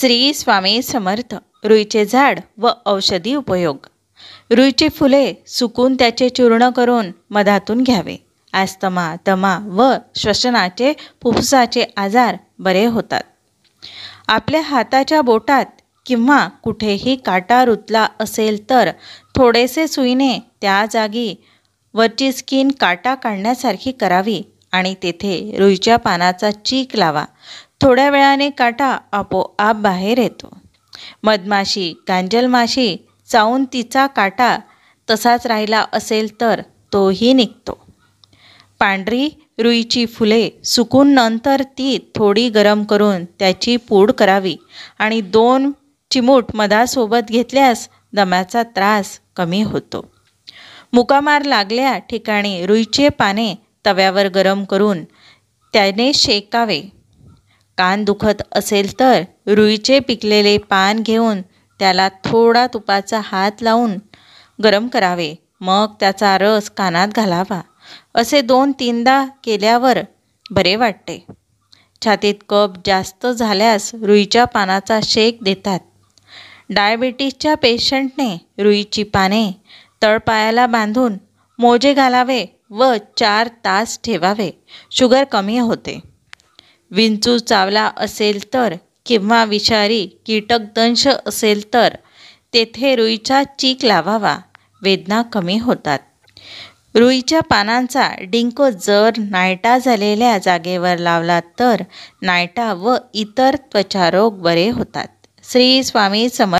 श्री स्वामी समर्थ रुईचे झाड व औषधी उपयोग रुईची फुले सुकून त्याचे चूर्ण करून मधातून घ्यावे आस्तमा तमा व श्वसनाचे फुफ्फुसाचे आजार बरे होतात आपल्या हाताच्या बोटात किंवा कुठेही काटा रुतला असेल तर थोडेसे सुईने त्या जागी वरची स्किन काटा काढण्यासारखी करावी आणि तेथे रुईच्या पानाचा चीक लावा थोड्या वेळाने काटा आपोआप बाहेर येतो मधमाशी गांजलमाशी चावून तिचा काटा तसाच राहिला असेल तर तोही निघतो पांढरी रुईची फुले सुकून नंतर ती थोडी गरम करून त्याची पूड करावी आणि दोन चिमूट मधासोबत घेतल्यास दम्याचा त्रास कमी होतो मुकामार लागल्या ठिकाणी रुईचे पाने तव्यावर गरम करून त्याने शेकावे कान दुखत असेल तर रुईचे पिकलेले पान घेऊन त्याला थोडा तुपाचा हात लावून गरम करावे मग त्याचा रस कानात घालावा असे दोन तीनदा केल्यावर बरे वाटते छातीत कप जास्त झाल्यास रुईच्या पानाचा शेक देतात डायबिटीसच्या पेशंटने रुईची पाने तळपायाला बांधून मोजे घालावे व चार तास ठेवावे शुगर कमी होते विंचू चावला असेल तर किंवा विषारी कीटकदंश असेल तर तेथे रुईचा चीक लावावा वेदना कमी होतात रुईच्या पानांचा डिंको जर नायटा झालेल्या जागेवर लावला तर नायटा व इतर त्वचारोग बरे होतात श्री स्वामी सम